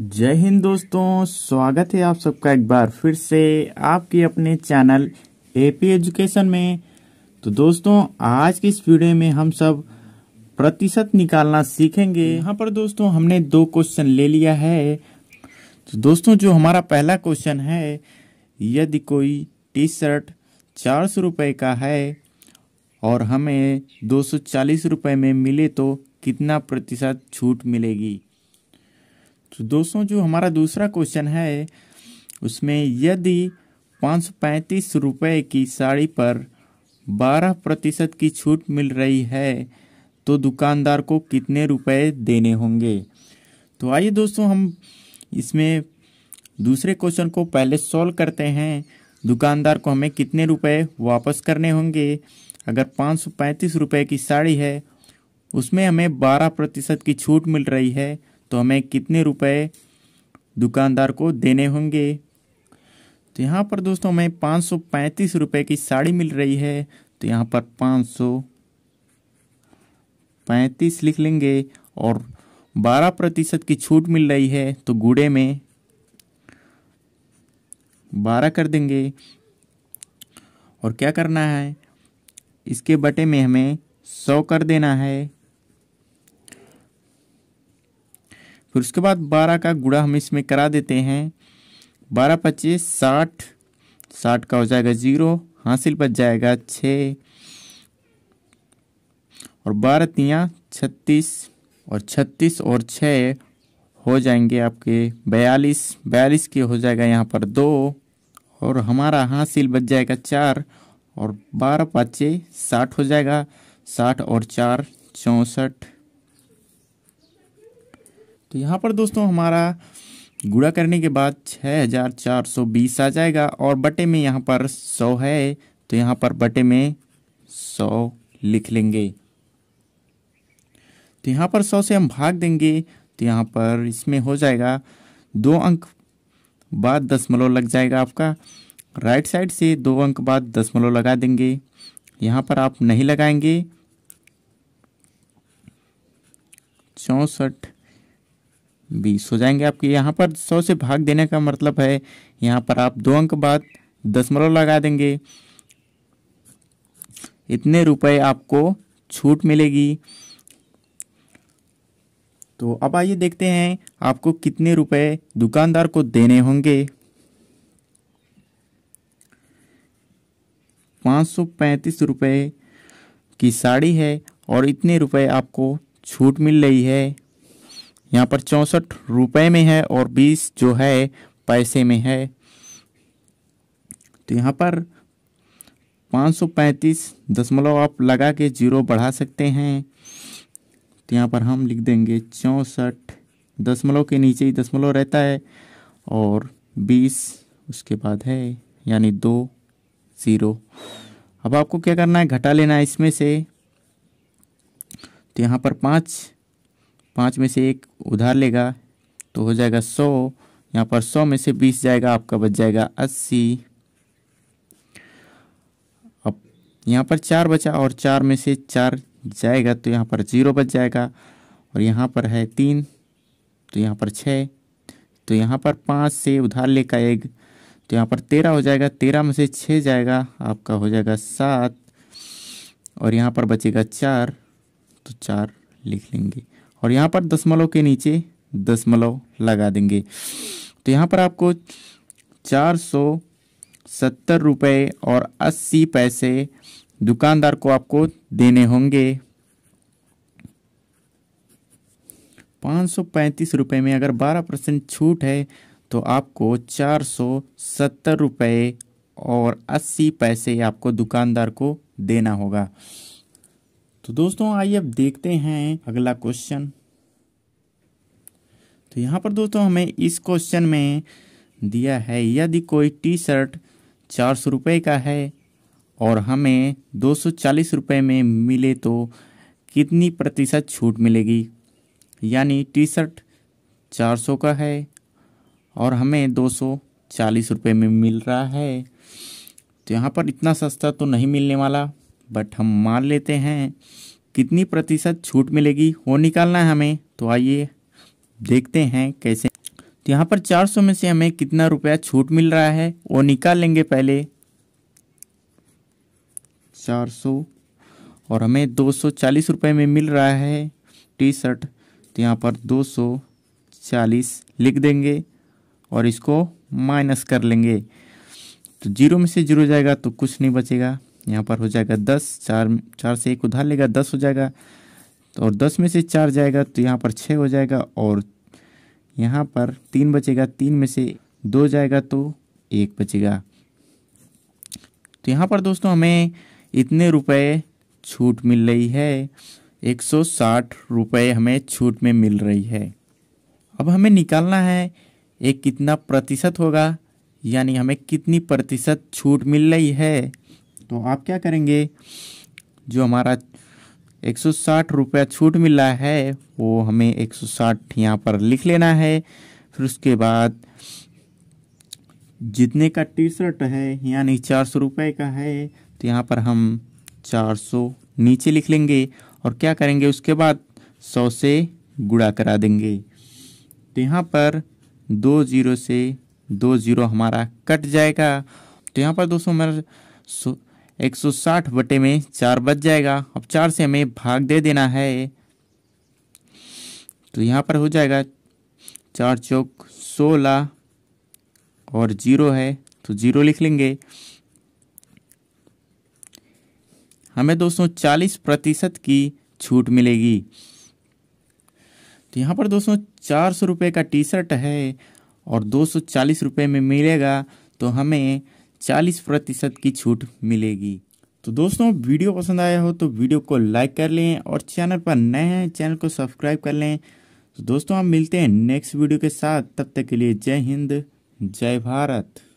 जय हिंद दोस्तों स्वागत है आप सबका एक बार फिर से आपके अपने चैनल एपी एजुकेशन में तो दोस्तों आज की इस वीडियो में हम सब प्रतिशत निकालना सीखेंगे यहाँ पर दोस्तों हमने दो क्वेश्चन ले लिया है तो दोस्तों जो हमारा पहला क्वेश्चन है यदि कोई टी शर्ट चार सौ रुपये का है और हमें दो सौ चालीस रुपये में मिले तो कितना प्रतिशत छूट मिलेगी तो दोस्तों जो हमारा दूसरा क्वेश्चन है उसमें यदि पाँच पैंतीस रुपये की साड़ी पर बारह प्रतिशत की छूट मिल रही है तो दुकानदार को कितने रुपए देने होंगे तो आइए दोस्तों हम इसमें दूसरे क्वेश्चन को पहले सॉल्व करते हैं दुकानदार को हमें कितने रुपए वापस करने होंगे अगर पाँच सौ पैंतीस रुपये की साड़ी है उसमें हमें बारह प्रतिशत की छूट मिल रही है तो हमें कितने रुपए दुकानदार को देने होंगे तो यहाँ पर दोस्तों हमें पाँच सौ पैंतीस रुपये की साड़ी मिल रही है तो यहाँ पर पाँच सौ पैंतीस लिख लेंगे और बारह प्रतिशत की छूट मिल रही है तो गुड़े में बारह कर देंगे और क्या करना है इसके बटे में हमें सौ कर देना है फिर उसके बाद बारह का गुड़ा हम इसमें करा देते हैं बारह पच्चीस साठ साठ का हो जाएगा ज़ीरो हासिल बच जाएगा छ और बारह तिया छत्तीस और छत्तीस और छ हो जाएंगे आपके बयालीस बयालीस के हो जाएगा यहाँ पर दो और हमारा हासिल बच जाएगा चार और बारह पाँचे साठ हो जाएगा साठ और चार चौंसठ तो यहाँ पर दोस्तों हमारा गुड़ा करने के बाद छः हज़ार चार सौ बीस आ जाएगा और बटे में यहाँ पर सौ है तो यहाँ पर बटे में सौ लिख लेंगे तो यहाँ पर सौ से हम भाग देंगे तो यहाँ पर इसमें हो जाएगा दो अंक बाद दसमलव लग जाएगा आपका राइट साइड से दो अंक बाद दसमलव लगा देंगे यहाँ पर आप नहीं लगाएंगे चौंसठ बीस हो जाएंगे आपके यहाँ पर सौ से भाग देने का मतलब है यहाँ पर आप दो अंक बाद दशमलव लगा देंगे इतने रुपए आपको छूट मिलेगी तो अब आइए देखते हैं आपको कितने रुपए दुकानदार को देने होंगे पाँच सौ पैंतीस रुपये की साड़ी है और इतने रुपए आपको छूट मिल रही है यहाँ पर चौंसठ रुपये में है और बीस जो है पैसे में है तो यहाँ पर पाँच सौ पैंतीस दशमलव आप लगा के जीरो बढ़ा सकते हैं तो यहाँ पर हम लिख देंगे चौंसठ दशमलव के नीचे ही दशमलव रहता है और बीस उसके बाद है यानी दो ज़ीरो अब आपको क्या करना है घटा लेना है इसमें से तो यहाँ पर पाँच पाँच में से एक उधार लेगा तो हो जाएगा सौ यहाँ पर सौ में से बीस जाएगा आपका बच जाएगा अस्सी अब यहाँ पर चार बचा और चार में से चार जाएगा तो यहाँ पर जीरो बच जाएगा और यहाँ पर है तीन तो यहाँ पर छः तो यहाँ पर पाँच से उधार लेकर एक तो यहाँ पर तेरह हो जाएगा तेरह में से छः जाएगा आपका हो जाएगा सात और यहाँ पर बचेगा चार तो चार लिख लेंगे और यहाँ पर दशमलव के नीचे दशमलव लगा देंगे तो यहाँ पर आपको चार सौ सत्तर रुपये और अस्सी पैसे दुकानदार को आपको देने होंगे पाँच सौ पैंतीस रुपये में अगर बारह परसेंट छूट है तो आपको चार सौ सत्तर रुपये और अस्सी पैसे आपको दुकानदार को देना होगा तो दोस्तों आइए अब देखते हैं अगला क्वेश्चन तो यहाँ पर दोस्तों हमें इस क्वेश्चन में दिया है यदि कोई टी शर्ट चार सौ रुपये का है और हमें दो सौ चालीस रुपये में मिले तो कितनी प्रतिशत छूट मिलेगी यानी टी शर्ट चार सौ का है और हमें दो सौ चालीस रुपये में मिल रहा है तो यहाँ पर इतना सस्ता तो नहीं मिलने वाला बट हम मान लेते हैं कितनी प्रतिशत छूट मिलेगी वो निकालना है हमें तो आइए देखते हैं कैसे तो यहाँ पर 400 में से हमें कितना रुपया छूट मिल रहा है वो निकाल लेंगे पहले 400 और हमें 240 रुपए में मिल रहा है टी शर्ट तो यहाँ पर 240 लिख देंगे और इसको माइनस कर लेंगे तो जीरो में से जीरो जाएगा तो कुछ नहीं बचेगा यहाँ पर हो जाएगा दस चार चार से एक उधार लेगा दस हो जाएगा तो और दस में से चार जाएगा तो यहाँ पर छः हो जाएगा और यहाँ पर तीन बचेगा तीन में से दो जाएगा तो एक बचेगा तो यहाँ पर दोस्तों हमें इतने रुपए छूट मिल रही है एक सौ साठ रुपये हमें छूट में मिल रही है अब हमें निकालना है एक कितना प्रतिशत होगा यानी हमें कितनी प्रतिशत छूट मिल रही है तो आप क्या करेंगे जो हमारा एक सौ साठ रुपया छूट मिला है वो हमें एक सौ साठ यहाँ पर लिख लेना है फिर उसके बाद जितने का टी शर्ट है यानी चार सौ रुपये का है तो यहाँ पर हम चार सौ नीचे लिख लेंगे और क्या करेंगे उसके बाद सौ से गुड़ा करा देंगे तो यहाँ पर दो ज़ीरो से दो ज़ीरो हमारा कट जाएगा तो यहाँ पर दोस्तों हमारा 160 बटे में चार बच जाएगा अब चार से हमें भाग दे देना है तो यहाँ पर हो जाएगा चार चौक सोलह और जीरो है तो जीरो लिख लेंगे हमें दोस्तों चालीस प्रतिशत की छूट मिलेगी तो यहाँ पर दोस्तों चार सौ रुपये का टी शर्ट है और दो सौ चालीस रुपये में मिलेगा तो हमें चालीस प्रतिशत की छूट मिलेगी तो दोस्तों वीडियो पसंद आया हो तो वीडियो को लाइक कर लें और चैनल पर नए हैं चैनल को सब्सक्राइब कर लें तो दोस्तों हम मिलते हैं नेक्स्ट वीडियो के साथ तब तक के लिए जय हिंद जय भारत